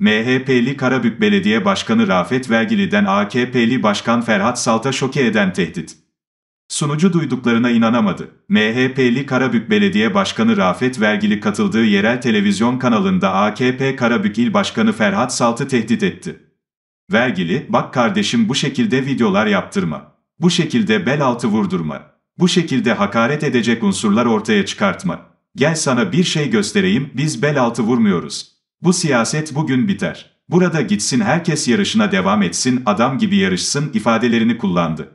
MHP'li Karabük Belediye Başkanı Rafet Vergili'den AKP'li Başkan Ferhat Salt'a şoke eden tehdit. Sunucu duyduklarına inanamadı. MHP'li Karabük Belediye Başkanı Rafet Vergili katıldığı yerel televizyon kanalında AKP Karabük İl Başkanı Ferhat Salt'ı tehdit etti. Vergili, bak kardeşim bu şekilde videolar yaptırma. Bu şekilde bel altı vurdurma. Bu şekilde hakaret edecek unsurlar ortaya çıkartma. Gel sana bir şey göstereyim, biz bel altı vurmuyoruz. Bu siyaset bugün biter. Burada gitsin herkes yarışına devam etsin, adam gibi yarışsın ifadelerini kullandı.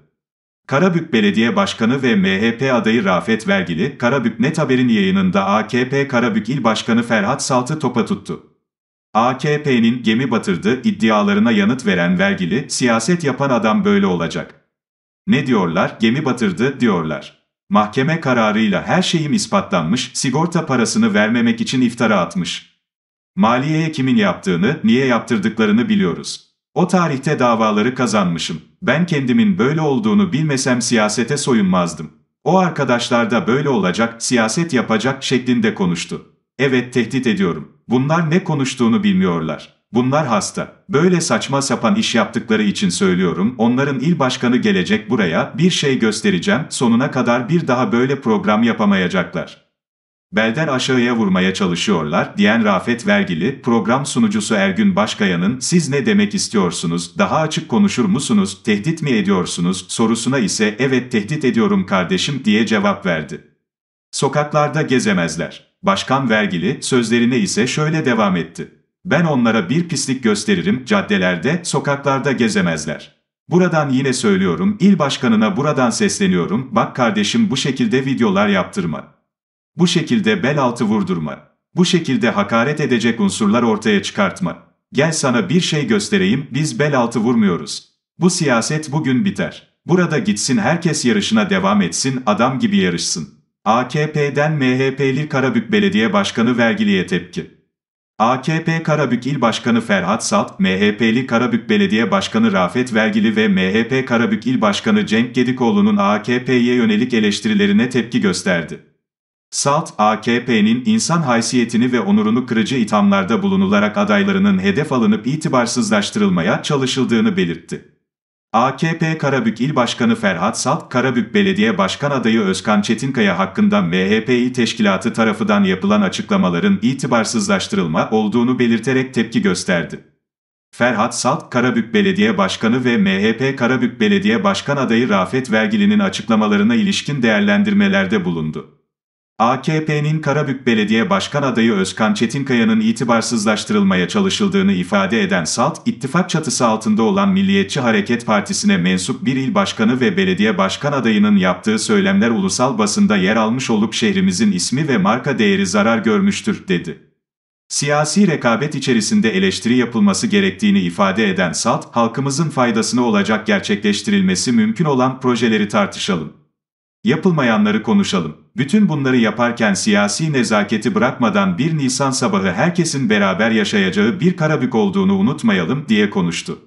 Karabük Belediye Başkanı ve MHP adayı Rafet Vergili, Karabük Net Haber'in yayınında AKP Karabük İl Başkanı Ferhat Salt'ı topa tuttu. AKP'nin gemi batırdı iddialarına yanıt veren Vergili, siyaset yapan adam böyle olacak. Ne diyorlar, gemi batırdı diyorlar. Mahkeme kararıyla her şeyim ispatlanmış, sigorta parasını vermemek için iftara atmış. Maliyeye kimin yaptığını, niye yaptırdıklarını biliyoruz. O tarihte davaları kazanmışım. Ben kendimin böyle olduğunu bilmesem siyasete soyunmazdım. O arkadaşlar da böyle olacak, siyaset yapacak şeklinde konuştu. Evet tehdit ediyorum. Bunlar ne konuştuğunu bilmiyorlar. Bunlar hasta. Böyle saçma sapan iş yaptıkları için söylüyorum. Onların il başkanı gelecek buraya, bir şey göstereceğim, sonuna kadar bir daha böyle program yapamayacaklar belden aşağıya vurmaya çalışıyorlar diyen Rafet Vergili, program sunucusu Ergün Başkaya'nın siz ne demek istiyorsunuz, daha açık konuşur musunuz, tehdit mi ediyorsunuz sorusuna ise evet tehdit ediyorum kardeşim diye cevap verdi. Sokaklarda gezemezler. Başkan Vergili sözlerine ise şöyle devam etti. Ben onlara bir pislik gösteririm, caddelerde, sokaklarda gezemezler. Buradan yine söylüyorum, il başkanına buradan sesleniyorum, bak kardeşim bu şekilde videolar yaptırma. Bu şekilde bel altı vurdurma. Bu şekilde hakaret edecek unsurlar ortaya çıkartma. Gel sana bir şey göstereyim, biz bel altı vurmuyoruz. Bu siyaset bugün biter. Burada gitsin herkes yarışına devam etsin, adam gibi yarışsın. AKP'den MHP'li Karabük Belediye Başkanı vergiliye tepki. AKP Karabük İl Başkanı Ferhat Salt, MHP'li Karabük Belediye Başkanı Rafet Vergili ve MHP Karabük İl Başkanı Cenk Gedikoğlu'nun AKP'ye yönelik eleştirilerine tepki gösterdi. Salt, AKP'nin insan haysiyetini ve onurunu kırıcı ithamlarda bulunularak adaylarının hedef alınıp itibarsızlaştırılmaya çalışıldığını belirtti. AKP Karabük İl Başkanı Ferhat Salt, Karabük Belediye Başkan Adayı Özkan Çetinkaya hakkında MHPİ Teşkilatı tarafından yapılan açıklamaların itibarsızlaştırılma olduğunu belirterek tepki gösterdi. Ferhat Salt, Karabük Belediye Başkanı ve MHP Karabük Belediye Başkan Adayı Rafet Vergili'nin açıklamalarına ilişkin değerlendirmelerde bulundu. AKP'nin Karabük Belediye Başkan adayı Özkan Çetinkaya'nın itibarsızlaştırılmaya çalışıldığını ifade eden SALT, ittifak çatısı altında olan Milliyetçi Hareket Partisi'ne mensup bir il başkanı ve belediye başkan adayının yaptığı söylemler ulusal basında yer almış olup şehrimizin ismi ve marka değeri zarar görmüştür, dedi. Siyasi rekabet içerisinde eleştiri yapılması gerektiğini ifade eden SALT, halkımızın faydasına olacak gerçekleştirilmesi mümkün olan projeleri tartışalım. Yapılmayanları konuşalım. Bütün bunları yaparken siyasi nezaketi bırakmadan 1 Nisan sabahı herkesin beraber yaşayacağı bir karabük olduğunu unutmayalım diye konuştu.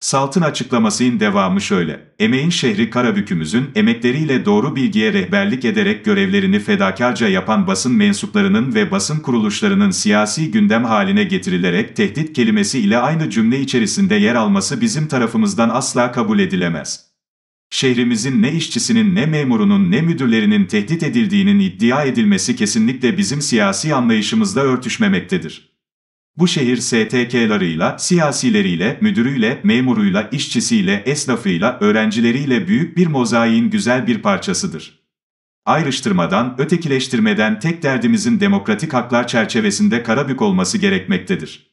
Salt'ın açıklamasının devamı şöyle. Emeğin şehri Karabük'ümüzün emekleriyle doğru bilgiye rehberlik ederek görevlerini fedakarca yapan basın mensuplarının ve basın kuruluşlarının siyasi gündem haline getirilerek tehdit kelimesi ile aynı cümle içerisinde yer alması bizim tarafımızdan asla kabul edilemez şehrimizin ne işçisinin ne memurunun ne müdürlerinin tehdit edildiğinin iddia edilmesi kesinlikle bizim siyasi anlayışımızda örtüşmemektedir. Bu şehir STK'larıyla, siyasileriyle, müdürüyle, memuruyla, işçisiyle, esnafıyla, öğrencileriyle büyük bir mozaiğin güzel bir parçasıdır. Ayrıştırmadan, ötekileştirmeden tek derdimizin demokratik haklar çerçevesinde Karabük olması gerekmektedir.